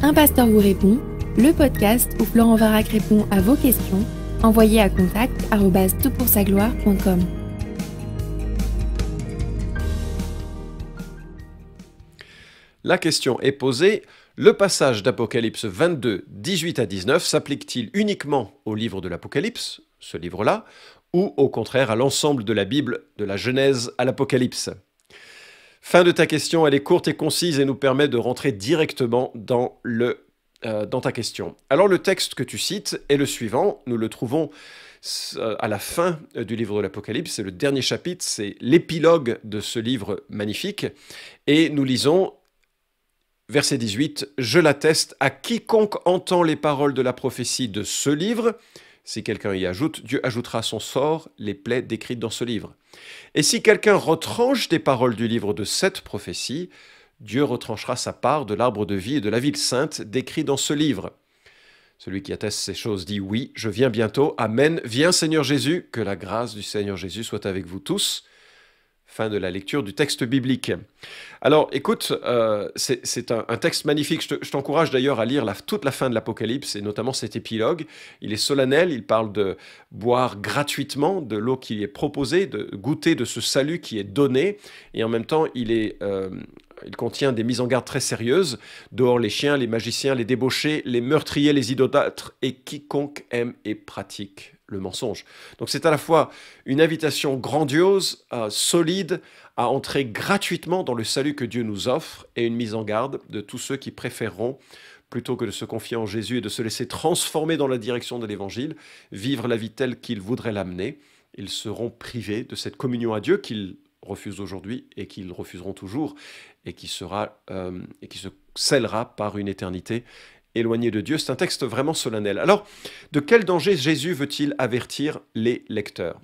Un pasteur vous répond, le podcast où Florent Varac répond à vos questions, envoyez à contact gloire.com La question est posée, le passage d'Apocalypse 22, 18 à 19 s'applique-t-il uniquement au livre de l'Apocalypse, ce livre-là, ou au contraire à l'ensemble de la Bible, de la Genèse à l'Apocalypse Fin de ta question, elle est courte et concise et nous permet de rentrer directement dans, le, euh, dans ta question. Alors le texte que tu cites est le suivant, nous le trouvons euh, à la fin euh, du livre de l'Apocalypse, c'est le dernier chapitre, c'est l'épilogue de ce livre magnifique, et nous lisons verset 18, Je l'atteste à quiconque entend les paroles de la prophétie de ce livre, si quelqu'un y ajoute, Dieu ajoutera son sort, les plaies décrites dans ce livre. Et si quelqu'un retranche des paroles du livre de cette prophétie, Dieu retranchera sa part de l'arbre de vie et de la ville sainte décrit dans ce livre. Celui qui atteste ces choses dit oui, je viens bientôt, Amen, viens Seigneur Jésus, que la grâce du Seigneur Jésus soit avec vous tous. Fin de la lecture du texte biblique. Alors écoute, euh, c'est un, texte magnifique. Je t'encourage d'ailleurs à lire toute la fin de l'Apocalypse et notamment cet épilogue. Il est solennel, il parle de boire gratuitement de l'eau qui est proposée, de goûter de ce salut qui est donné. Et en même temps, il euh, il contient des mises en garde très sérieuses. Dehors les chiens, les magiciens, les débauchés, les meurtriers, les idolâtres et quiconque aime et pratique le mensonge. Donc c'est à la fois une invitation grandiose, euh, solide, à entrer gratuitement dans le salut que Dieu nous offre et une mise en garde de tous ceux qui préféreront, plutôt que de se confier en Jésus et de se laisser transformer dans la direction de l'Évangile, vivre la vie telle qu'ils voudraient l'amener. Ils seront privés de cette communion à Dieu qu'ils refusent aujourd'hui et qu'ils refuseront toujours et qui, sera, euh, et qui se scellera par une éternité éloigné de Dieu. C'est un texte vraiment solennel. Alors, de quel danger Jésus veut-il avertir les lecteurs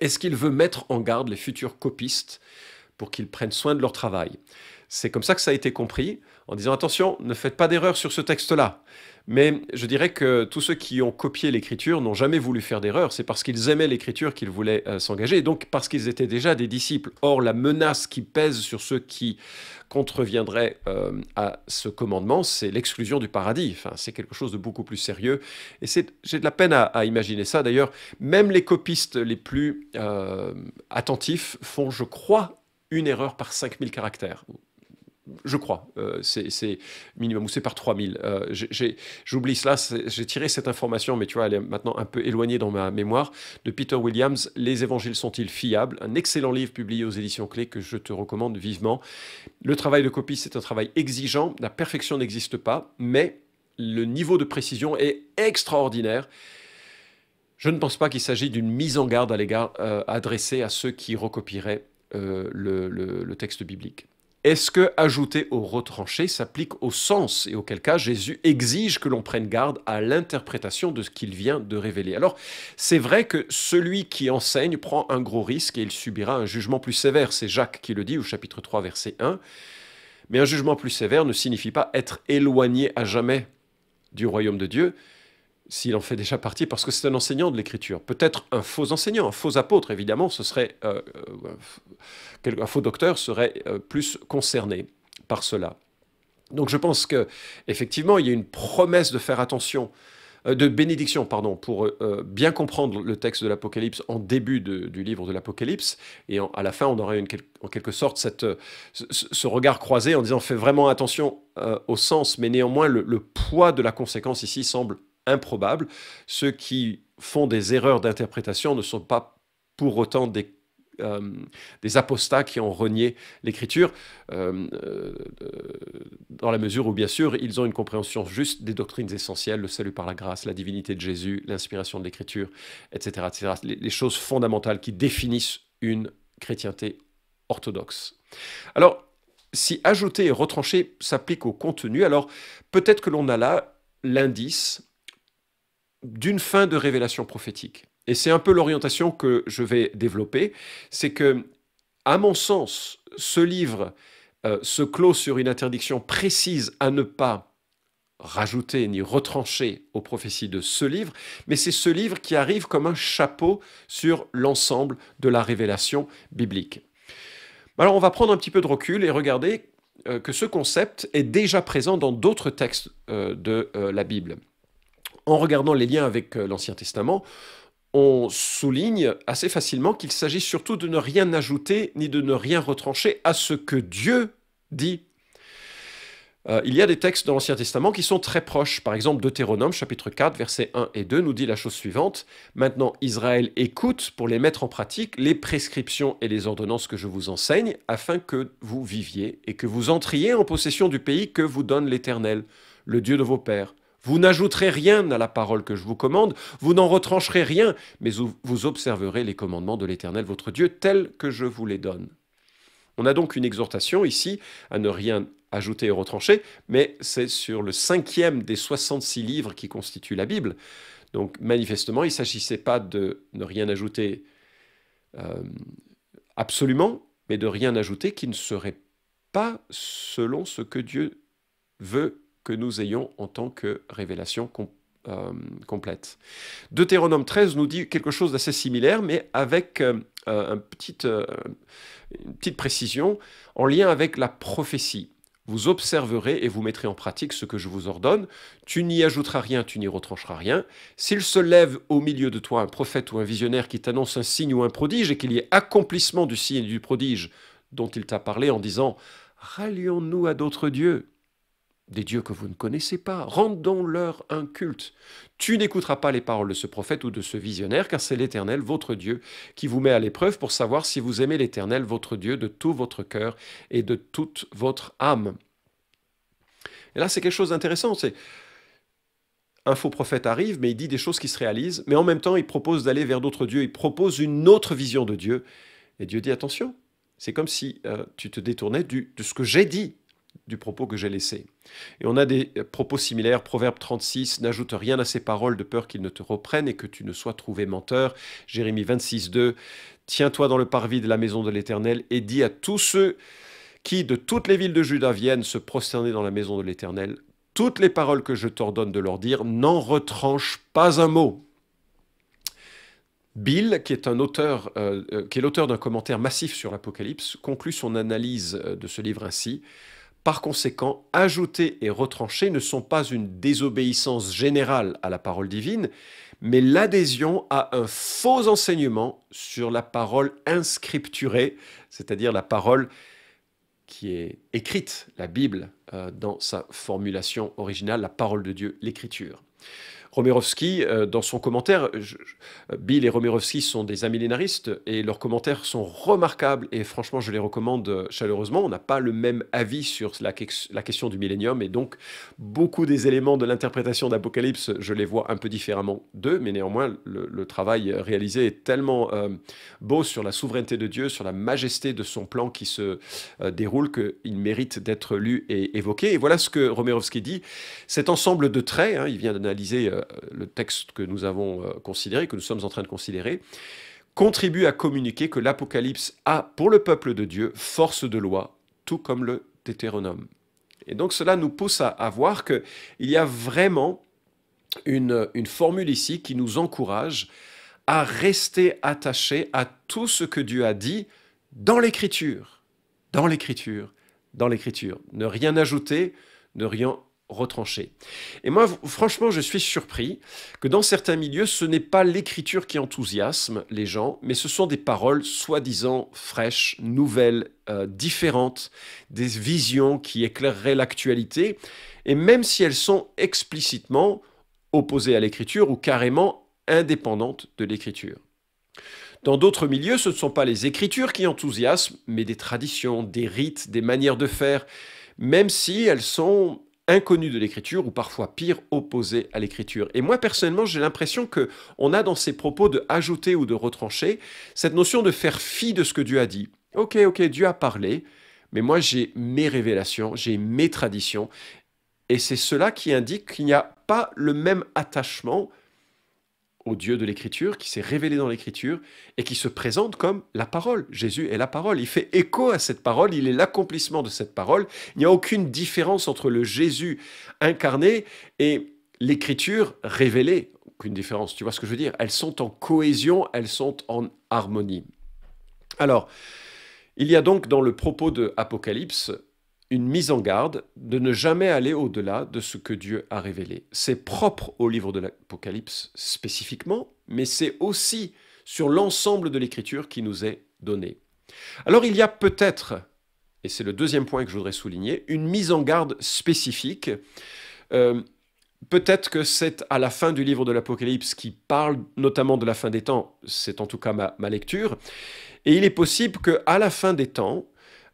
Est-ce qu'il veut mettre en garde les futurs copistes pour qu'ils prennent soin de leur travail C'est comme ça que ça a été compris en disant attention, ne faites pas d'erreur sur ce texte-là. Mais je dirais que tous ceux qui ont copié l'écriture n'ont jamais voulu faire d'erreur. C'est parce qu'ils aimaient l'écriture qu'ils voulaient euh, s'engager, donc parce qu'ils étaient déjà des disciples. Or, la menace qui pèse sur ceux qui contreviendraient euh, à ce commandement, c'est l'exclusion du paradis. c'est quelque chose de beaucoup plus sérieux. Et j'ai de la peine à, imaginer ça. D'ailleurs, même les copistes les plus euh, attentifs font, je crois, une erreur par 5000 caractères. Je crois, euh, c'est minimum, ou c'est par 3000. Euh, j'oublie cela, j'ai tiré cette information, mais tu vois, elle est maintenant un peu éloignée dans ma mémoire, de Peter Williams, Les évangiles sont-ils fiables Un excellent livre publié aux éditions Clés que je te recommande vivement. Le travail de copie, c'est un travail exigeant, la perfection n'existe pas, mais le niveau de précision est extraordinaire. Je ne pense pas qu'il s'agit d'une mise en garde à l'égard euh, adressée à ceux qui recopieraient le texte biblique. Est-ce que ajouter au retranché s'applique au sens et auquel cas Jésus exige que l'on prenne garde à l'interprétation de ce qu'il vient de révéler Alors, c'est vrai que celui qui enseigne prend un gros risque et il subira un jugement plus sévère, c'est Jacques qui le dit au chapitre 3 verset 1. Mais un jugement plus sévère ne signifie pas être éloigné à jamais du royaume de Dieu, s'il en fait déjà partie, parce que c'est un enseignant de l'écriture. Peut-être un faux enseignant, un faux apôtre, évidemment, ce serait, euh, euh, un faux docteur serait euh, plus concerné par cela. Donc je pense que effectivement, il y a une promesse de faire attention, de bénédiction, pardon, pour bien comprendre le texte de l'Apocalypse en début du livre de l'Apocalypse, et à la fin, on aurait en quelque sorte ce, regard croisé en disant fais vraiment attention au sens, mais néanmoins le poids de la conséquence ici semble improbables. Ceux qui font des erreurs d'interprétation ne sont pas pour autant des euh, des apostats qui ont renié l'écriture, euh, euh, dans la mesure où, bien sûr, ils ont une compréhension juste des doctrines essentielles, le salut par la grâce, la divinité de Jésus, l'inspiration de l'écriture, etc. Les, les, choses fondamentales qui définissent une chrétienté orthodoxe. Alors, si ajouter et retrancher s'applique au contenu, alors peut-être que l'on a là l'indice d'une fin de révélation prophétique. Et c'est un peu l'orientation que je vais développer, c'est que, à mon sens, ce livre euh, se clôt sur une interdiction précise à ne pas rajouter ni retrancher aux prophéties de ce livre, mais c'est ce livre qui arrive comme un chapeau sur l'ensemble de la révélation biblique. Alors on va prendre un petit peu de recul et regarder euh, que ce concept est déjà présent dans d'autres textes euh, de la Bible en regardant les liens avec euh, l'Ancien Testament, on souligne assez facilement qu'il s'agit surtout de ne rien ajouter ni de ne rien retrancher à ce que Dieu dit. Euh, il y a des textes dans l'Ancien Testament qui sont très proches. Par exemple, Deutéronome chapitre 4, versets 1 et 2 nous dit la chose suivante. Maintenant, Israël écoute pour les mettre en pratique les prescriptions et les ordonnances que je vous enseigne, afin que vous viviez et que vous entriez en possession du pays que vous donne l'Éternel, le Dieu de vos pères vous n'ajouterez rien à la parole que je vous commande, vous n'en retrancherez rien, mais vous observerez les commandements de l'Éternel votre Dieu tels que je vous les donne. On a donc une exhortation ici à ne rien ajouter et retrancher, mais c'est sur le cinquième des 66 livres qui constituent la Bible. Donc manifestement, il ne s'agissait pas de ne rien ajouter euh, absolument, mais de rien ajouter qui ne serait pas selon ce que Dieu veut que nous ayons en tant que révélation euh, complète. Deutéronome 13 nous dit quelque chose d'assez similaire, mais avec euh, euh, une petite précision en lien avec la prophétie. Vous observerez et vous mettrez en pratique ce que je vous ordonne. Tu n'y ajouteras rien, tu n'y retrancheras rien. S'il se lève au milieu de toi un prophète ou un visionnaire qui t'annonce un signe ou un prodige et qu'il y ait accomplissement du signe et du prodige dont il t'a parlé en disant Rallions-nous à d'autres dieux des dieux que vous ne connaissez pas. Rendons-leur un culte. Tu n'écouteras pas les paroles de ce prophète ou de ce visionnaire, car c'est l'Éternel, votre Dieu, qui vous met à l'épreuve pour savoir si vous aimez l'Éternel, votre Dieu, de tout votre cœur et de toute votre âme. Et là, c'est quelque chose d'intéressant. C'est un faux prophète arrive, mais il dit des choses qui se réalisent, mais en même temps, il propose d'aller vers d'autres dieux, il propose une autre vision de Dieu. Et Dieu dit attention, c'est comme si euh, tu te détournais de ce que j'ai dit, du propos que j'ai laissé. Et on a des propos similaires. Proverbe 36, n'ajoute rien à ces paroles de peur qu'ils ne te reprennent et que tu ne sois trouvé menteur. Jérémie 26, 2, tiens-toi dans le parvis de la maison de l'Éternel et dis à tous ceux qui de toutes les villes de Juda viennent se prosterner dans la maison de l'Éternel, toutes les paroles que je t'ordonne de leur dire, n'en retranche pas un mot. Bill, qui est, euh, euh, qui est l'auteur d'un commentaire massif sur l'Apocalypse, conclut son analyse euh, de ce livre ainsi. Par conséquent, ajouter et retrancher ne sont pas une désobéissance générale à la parole divine, mais l'adhésion à un faux enseignement sur la parole inscripturée, c'est-à-dire la parole qui est écrite, la Bible, euh, dans sa formulation originale, la parole de Dieu, l'écriture. Romerovski, euh, dans son commentaire, euh, Bill et Romerovski sont des amillénaristes et leurs commentaires sont remarquables et franchement, je les recommande euh, chaleureusement. On n'a pas le même avis sur la, la question du millénium et donc beaucoup des éléments de l'interprétation d'Apocalypse, je les vois un peu différemment d'eux, mais néanmoins, le, travail réalisé est tellement beau sur la souveraineté de Dieu, sur la majesté de son plan qui se déroule déroule qu'il mérite d'être lu et évoqué. Et voilà ce que Romerovski dit. Cet ensemble de traits, hein, il vient d'analyser euh, le texte que nous avons euh, considéré, que nous sommes en train de considérer, contribue à communiquer que l'Apocalypse a, pour le peuple de Dieu, force de loi, tout comme le Deutéronome. Et donc cela nous pousse à, voir qu'il y a vraiment une, une, formule ici qui nous encourage à rester attachés à tout ce que Dieu a dit dans l'Écriture, dans l'Écriture, dans l'Écriture. Ne rien ajouter, ne rien retranché. Et moi, franchement, je suis surpris que dans certains milieux, ce n'est pas l'écriture qui enthousiasme les gens, mais ce sont des paroles soi-disant fraîches, nouvelles, euh, différentes, des visions qui éclaireraient l'actualité. Et même si elles sont explicitement opposées à l'écriture ou carrément indépendantes de l'écriture. Dans d'autres milieux, ce ne sont pas les écritures qui enthousiasment, mais des traditions, des rites, des manières de faire, même si elles sont inconnu de l'écriture ou parfois pire opposé à l'écriture. Et moi personnellement, j'ai l'impression que on a dans ces propos de ajouter ou de retrancher cette notion de faire fi de ce que Dieu a dit. OK, OK, Dieu a parlé, mais moi j'ai mes révélations, j'ai mes traditions et c'est cela qui indique qu'il n'y a pas le même attachement au Dieu de l'Écriture, qui s'est révélé dans l'Écriture et qui se présente comme la parole. Jésus est la parole. Il fait écho à cette parole, il est l'accomplissement de cette parole. Il n'y a aucune différence entre le Jésus incarné et l'Écriture révélée. Aucune différence, tu vois ce que je veux dire Elles sont en cohésion, elles sont en harmonie. Alors, il y a donc dans le propos de Apocalypse une mise en garde de ne jamais aller au-delà de ce que Dieu a révélé. C'est propre au livre de l'Apocalypse spécifiquement, mais c'est aussi sur l'ensemble de l'Écriture qui nous est donnée. Alors il y a peut-être, et c'est le deuxième point que je voudrais souligner, une mise en garde spécifique. Euh, peut-être que c'est à la fin du livre de l'Apocalypse qui parle notamment de la fin des temps, c'est en tout cas ma, ma lecture, et il est possible qu'à la fin des temps,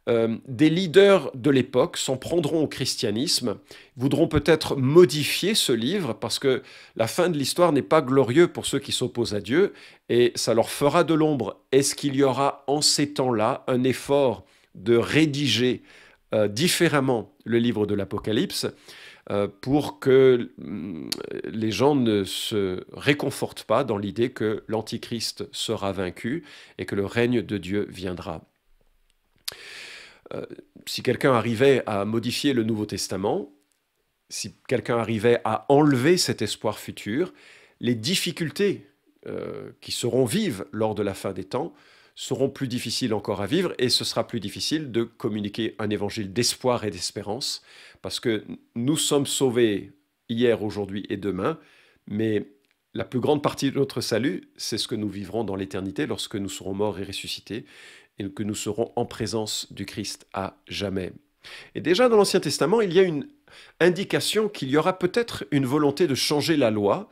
euh, des leaders de l'époque s'en prendront au christianisme, voudront peut-être modifier ce livre parce que la fin de l'histoire n'est pas glorieuse pour ceux qui s'opposent à Dieu et ça leur fera de l'ombre. Est-ce qu'il y aura en ces temps-là un effort de rédiger euh, différemment le livre de l'Apocalypse euh, pour que mm, les gens ne se réconfortent pas dans l'idée que l'Antichrist sera vaincu et que le règne de Dieu viendra. Euh, si quelqu'un arrivait à modifier le Nouveau Testament, si quelqu'un arrivait à enlever cet espoir futur, les difficultés euh, qui seront vives lors de la fin des temps seront plus difficiles encore à vivre et ce sera plus difficile de communiquer un évangile d'espoir et d'espérance parce que nous sommes sauvés hier, aujourd'hui et demain, mais la plus grande partie de notre salut, c'est ce que nous vivrons dans l'éternité lorsque nous serons morts et ressuscités et que nous serons en présence du Christ à jamais. Et déjà dans l'Ancien Testament, il y a une indication qu'il y aura peut-être une volonté de changer la loi,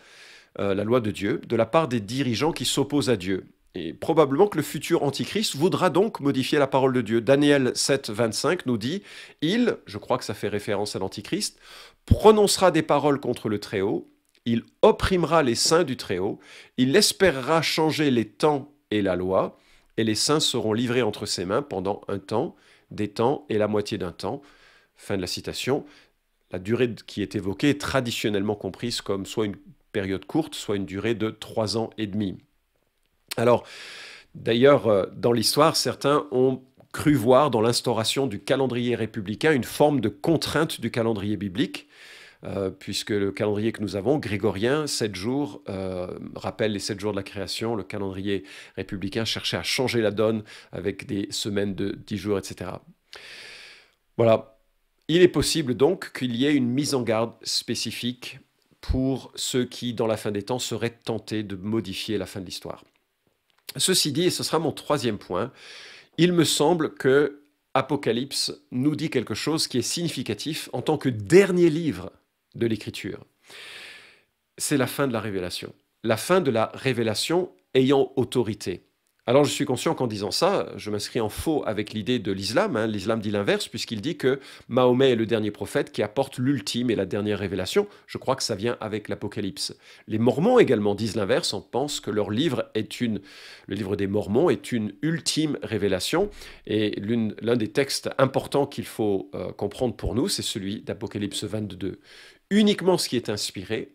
euh, la loi de Dieu, de la part des dirigeants qui s'opposent à Dieu. Et probablement que le futur Antichrist voudra donc modifier la parole de Dieu. Daniel 7, 25 nous dit Il, je crois que ça fait référence à l'Antichrist, prononcera des paroles contre le Très-Haut, il opprimera les saints du Très-Haut, il espérera changer les temps et la loi, et les saints seront livrés entre ses mains pendant un temps, des temps et la moitié d'un temps. Fin de la citation. La durée qui est évoquée est traditionnellement comprise comme soit une période courte, soit une durée de trois ans et demi. Alors, d'ailleurs, euh, dans l'histoire, certains ont cru voir dans l'instauration du calendrier républicain une forme de contrainte du calendrier biblique. Euh, puisque le calendrier que nous avons, grégorien, 7 jours, euh, rappelle les 7 jours de la création, le calendrier républicain cherchait à changer la donne avec des semaines de 10 jours, etc. Voilà. Il est possible donc qu'il y ait une mise en garde spécifique pour ceux qui, dans la fin des temps, seraient tentés de modifier la fin de l'histoire. Ceci dit, et ce sera mon troisième point, il me semble que Apocalypse nous dit quelque chose qui est significatif en tant que dernier livre de l'écriture. C'est la fin de la révélation. La fin de la révélation ayant autorité. Alors je suis conscient qu'en disant ça, je m'inscris en faux avec l'idée de l'islam. Hein. L'islam dit l'inverse puisqu'il dit que Mahomet est le dernier prophète qui apporte l'ultime et la dernière révélation. Je crois que ça vient avec l'Apocalypse. Les Mormons également disent l'inverse, on pense que leur livre est une, le livre des Mormons est une ultime révélation. Et l'un des textes importants qu'il faut euh, comprendre pour nous, c'est celui d'Apocalypse 22 uniquement ce qui est inspiré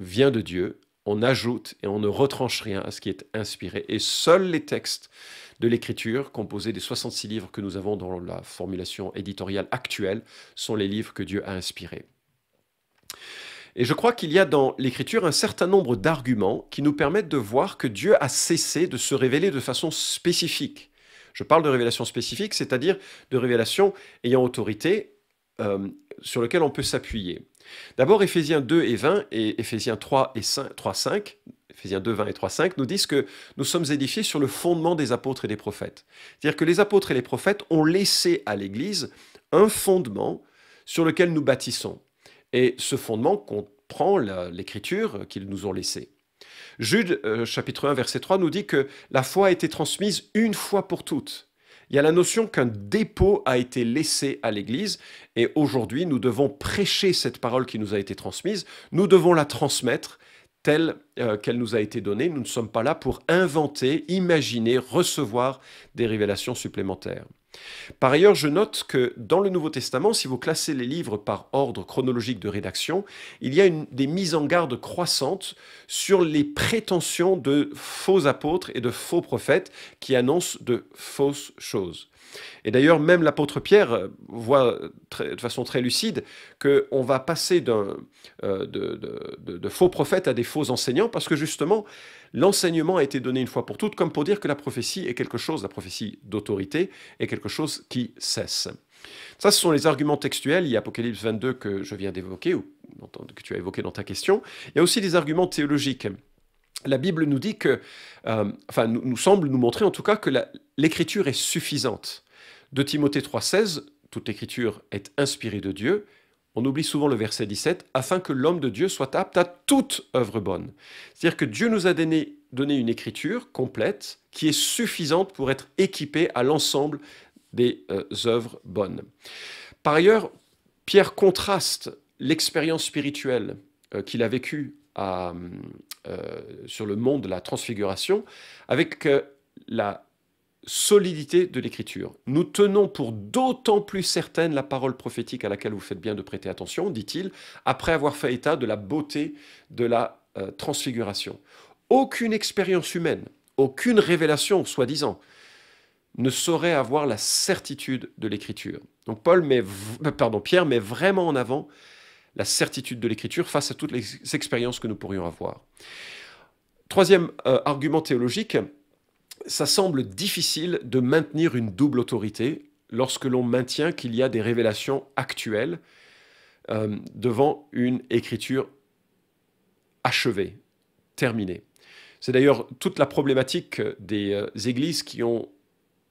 vient de Dieu. On ajoute et on ne retranche rien à ce qui est inspiré. Et seuls les textes de l'écriture, composés des 66 livres que nous avons dans la formulation éditoriale actuelle, sont les livres que Dieu a inspirés. Et je crois qu'il y a dans l'écriture un certain nombre d'arguments qui nous permettent de voir que Dieu a cessé de se révéler de façon spécifique. Je parle de révélation spécifique, c'est-à-dire de révélation ayant autorité euh, sur lequel on peut s'appuyer. D'abord, Éphésiens 2 et 20 et Éphésiens 3 et 5, 2, 20 et 3, 5 nous disent que nous sommes édifiés sur le fondement des apôtres et des prophètes. C'est-à-dire que les apôtres et les prophètes ont laissé à l'Église un fondement sur lequel nous bâtissons. Et ce fondement comprend l'écriture qu'ils nous ont laissée. Jude, euh, chapitre 1, verset 3, nous dit que la foi a été transmise une fois pour toutes il y a la notion qu'un dépôt a été laissé à l'Église, et aujourd'hui nous devons prêcher cette parole qui nous a été transmise, nous devons la transmettre telle euh, qu'elle nous a été donnée. Nous ne sommes pas là pour inventer, imaginer, recevoir des révélations supplémentaires. Par ailleurs, je note que dans le Nouveau Testament, si vous classez les livres par ordre chronologique de rédaction, il y a des mises en garde croissantes sur les prétentions de faux apôtres et de faux prophètes qui annoncent de fausses choses. Et d'ailleurs, même l'apôtre Pierre euh, voit euh, de façon très lucide qu'on va passer d'un, euh, de, faux prophètes à des faux enseignants, parce que justement, l'enseignement a été donné une fois pour toutes, comme pour dire que la prophétie est quelque chose, la prophétie d'autorité, est quelque chose qui cesse. Ça, ce sont les arguments textuels. Il y a Apocalypse 22 que je viens d'évoquer, ou que tu as évoqué dans ta question. Il y a aussi des arguments théologiques. La Bible nous dit que, enfin, nous, semble nous montrer en tout cas que l'écriture est suffisante. De Timothée 3,16, toute l'écriture est inspirée de Dieu. On oublie souvent le verset 17, afin que l'homme de Dieu soit apte à toute œuvre bonne. C'est-à-dire que Dieu nous a donné, donné une écriture complète qui est suffisante pour être équipée à l'ensemble des euh, œuvres bonnes. Par ailleurs, Pierre contraste l'expérience spirituelle euh, qu'il a vécue euh, sur le monde de la transfiguration avec la solidité de l'écriture. Nous tenons pour d'autant plus certaine la parole prophétique à laquelle vous faites bien de prêter attention, dit-il, après avoir fait état de la beauté de la euh, transfiguration. Aucune expérience humaine, aucune révélation, soi-disant, ne saurait avoir la certitude de l'écriture. Donc Paul euh, pardon, Pierre met vraiment en avant la certitude de l'écriture face à toutes les expériences que nous pourrions avoir. Troisième euh, argument théologique, ça semble difficile de maintenir une double autorité lorsque l'on maintient qu'il y a des révélations actuelles euh, devant une écriture achevée, terminée. C'est d'ailleurs toute la problématique des euh, églises qui ont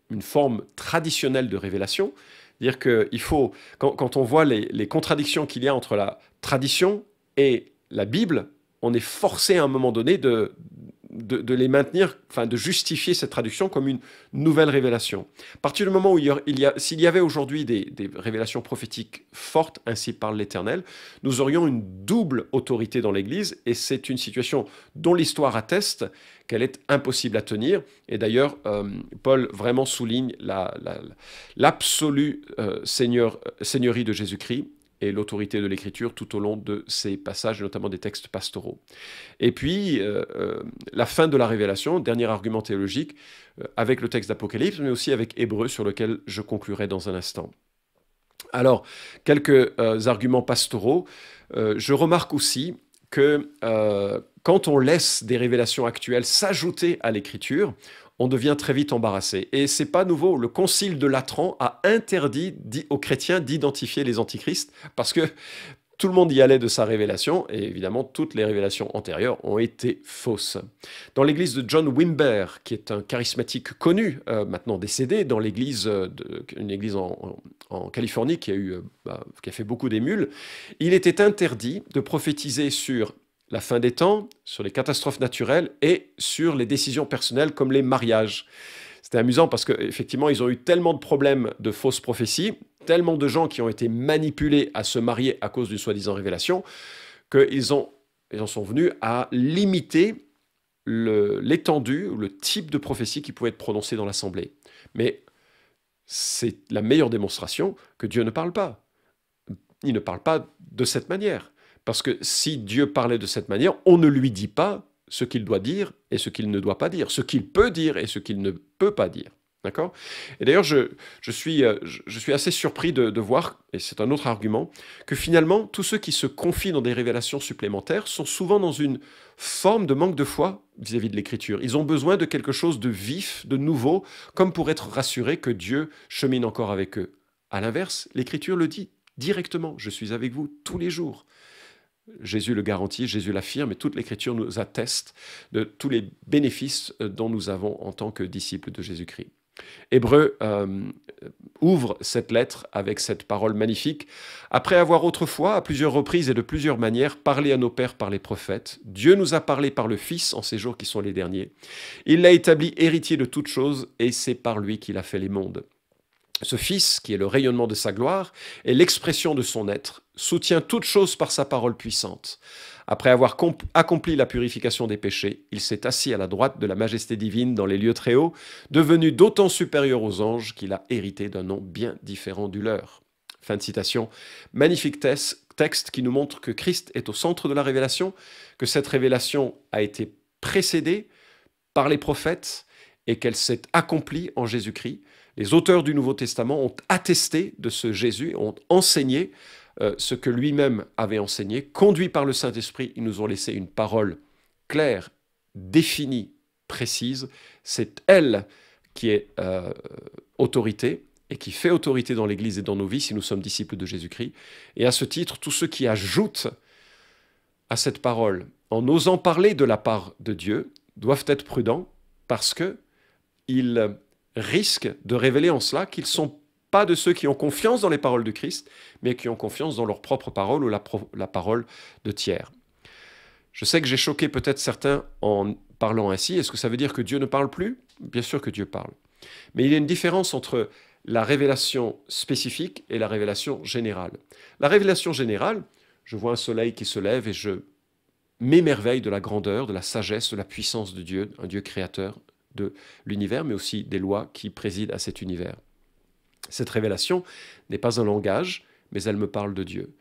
une forme traditionnelle de révélation. Dire que il faut, quand, on voit les, les contradictions qu'il y a entre la tradition et la Bible, on est forcé à un moment donné de, de, les maintenir, enfin de justifier cette traduction comme une nouvelle révélation. À partir du moment où il y a, s'il y avait aujourd'hui des, révélations prophétiques fortes, ainsi parle l'Éternel, nous aurions une double autorité dans l'Église, et c'est une situation dont l'histoire atteste qu'elle est impossible à tenir. Et d'ailleurs, euh, Paul vraiment souligne l'absolue euh, seigneurie de Jésus-Christ l'autorité de l'écriture tout au long de ces passages, notamment des textes pastoraux. Et puis, euh, euh, la fin de la révélation, dernier argument théologique, euh, avec le texte d'Apocalypse, mais aussi avec Hébreu, sur lequel je conclurai dans un instant. Alors, quelques arguments pastoraux. je remarque aussi que quand on laisse des révélations actuelles s'ajouter à l'écriture, on devient très vite embarrassé. Et c'est pas nouveau. Le concile de Latran a interdit aux chrétiens d'identifier les antichristes parce que tout le monde y allait de sa révélation, et évidemment, toutes les révélations antérieures ont été fausses. Dans l'église de John Wimber, qui est un charismatique connu, euh, maintenant décédé, dans l'église, euh, une église en, Californie qui a, eu, euh, bah, qui a fait beaucoup d'émules, il était interdit de prophétiser sur la fin des temps, sur les catastrophes naturelles et sur les décisions personnelles comme les mariages. C'était amusant parce qu'effectivement, ils ont eu tellement de problèmes de fausses prophéties, tellement de gens qui ont été manipulés à se marier à cause d'une soi-disant révélation, qu'ils ils en sont venus à limiter l'étendue ou le type de prophétie qui pouvait être prononcée dans l'assemblée. Mais c'est la meilleure démonstration que Dieu ne parle pas. Il ne parle pas de cette manière. Parce que si Dieu parlait de cette manière, on ne lui dit pas ce qu'il doit dire et ce qu'il ne doit pas dire, ce qu'il peut dire et ce qu'il ne peut pas dire. D'accord Et d'ailleurs, euh, je, suis, assez surpris de, voir, et c'est un autre argument, que finalement, tous ceux qui se confient dans des révélations supplémentaires sont souvent dans une forme de manque de foi vis-à-vis de l'Écriture. Ils ont besoin de quelque chose de vif, de nouveau, comme pour être rassurés que Dieu chemine encore avec eux. À l'inverse, l'Écriture le dit directement, je suis avec vous tous les jours. Jésus le garantit, Jésus l'affirme, et toute l'Écriture nous atteste de tous les bénéfices euh, dont nous avons en tant que disciples de Jésus-Christ. Hébreu euh, ouvre cette lettre avec cette parole magnifique. Après avoir autrefois, à plusieurs reprises et de plusieurs manières, parlé à nos pères par les prophètes, Dieu nous a parlé par le Fils en ces jours qui sont les derniers. Il l'a établi héritier de toutes choses et c'est par lui qu'il a fait les mondes. Ce Fils, qui est le rayonnement de sa gloire, et l'expression de son être, soutient toute chose par sa parole puissante. Après avoir accompli la purification des péchés, il s'est assis à la droite de la majesté divine dans les lieux très hauts, devenu d'autant supérieur aux anges qu'il a hérité d'un nom bien différent du leur. Fin de citation. Magnifique texte qui nous montre que Christ est au centre de la révélation, que cette révélation a été précédée par les prophètes et qu'elle s'est accomplie en Jésus-Christ les auteurs du Nouveau Testament ont attesté de ce Jésus, ont enseigné euh, ce que lui-même avait enseigné. Conduits par le Saint-Esprit, ils nous ont laissé une parole claire, définie, précise. C'est elle qui est euh, autorité et qui fait autorité dans l'Église et dans nos vies si nous sommes disciples de Jésus-Christ. Et à ce titre, tous ceux qui ajoutent à cette parole, en osant parler de la part de Dieu, doivent être prudents parce que ils risque de révéler en cela qu'ils ne sont pas de ceux qui ont confiance dans les paroles de Christ, mais qui ont confiance dans leur propre parole ou la, la parole de tiers. Je sais que j'ai choqué peut-être certains en parlant ainsi. Est-ce que ça veut dire que Dieu ne parle plus Bien sûr que Dieu parle. Mais il y a une différence entre la révélation spécifique et la révélation générale. La révélation générale, je vois un soleil qui se lève et je m'émerveille de la grandeur, de la sagesse, de la puissance de Dieu, un Dieu créateur, de l'univers, mais aussi des lois qui président à cet univers. Cette révélation n'est pas un langage, mais elle me parle de Dieu.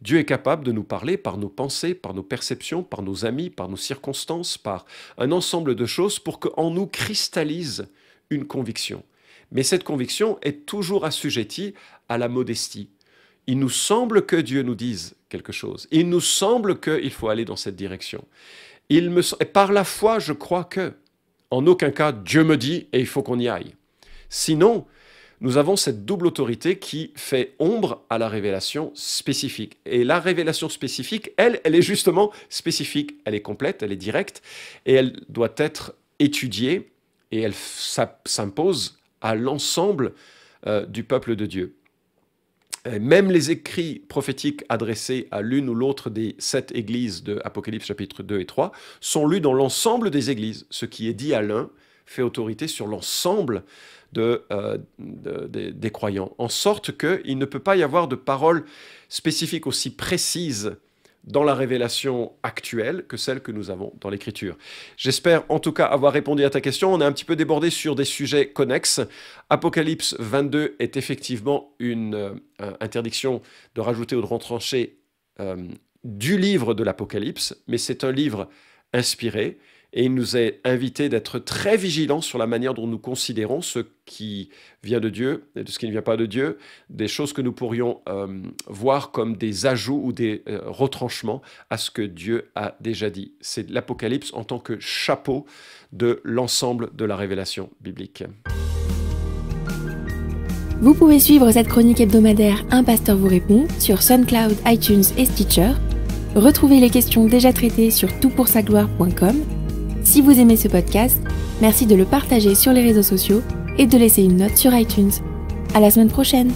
Dieu est capable de nous parler par nos pensées, par nos perceptions, par nos amis, par nos circonstances, par un ensemble de choses pour qu'en nous cristallise une conviction. Mais cette conviction est toujours assujettie à la modestie. Il nous semble que Dieu nous dise quelque chose. Il nous semble qu'il faut aller dans cette direction. Il me... Et par la foi, je crois que. En aucun cas, Dieu me dit et il faut qu'on y aille. Sinon, nous avons cette double autorité qui fait ombre à la révélation spécifique. Et la révélation spécifique, elle, elle est justement spécifique, elle est complète, elle est directe, et elle doit être étudiée, et elle s'impose à l'ensemble euh, du peuple de Dieu même les écrits prophétiques adressés à l'une ou l'autre des sept églises de Apocalypse chapitre 2 et 3 sont lus dans l'ensemble des églises. Ce qui est dit à l'un fait autorité sur l'ensemble euh, des croyants, en sorte qu'il ne peut pas y avoir de parole spécifique aussi précise dans la révélation actuelle que celle que nous avons dans l'Écriture. J'espère en tout cas avoir répondu à ta question. On est un petit peu débordé sur des sujets connexes. Apocalypse 22 est effectivement une euh, interdiction de rajouter ou de retrancher euh, du livre de l'Apocalypse, mais c'est un livre inspiré et il nous est invité d'être très vigilants sur la manière dont nous considérons ce qui vient de Dieu et de ce qui ne vient pas de Dieu, des choses que nous pourrions euh, voir comme des ajouts ou des euh, retranchements à ce que Dieu a déjà dit. C'est l'Apocalypse en tant que chapeau de l'ensemble de la révélation biblique. Vous pouvez suivre cette chronique hebdomadaire Un pasteur vous répond sur Suncloud, iTunes et Stitcher. Retrouvez les questions déjà traitées sur toutpoursagloire.com si vous aimez ce podcast, merci de le partager sur les réseaux sociaux et de laisser une note sur iTunes. À la semaine prochaine!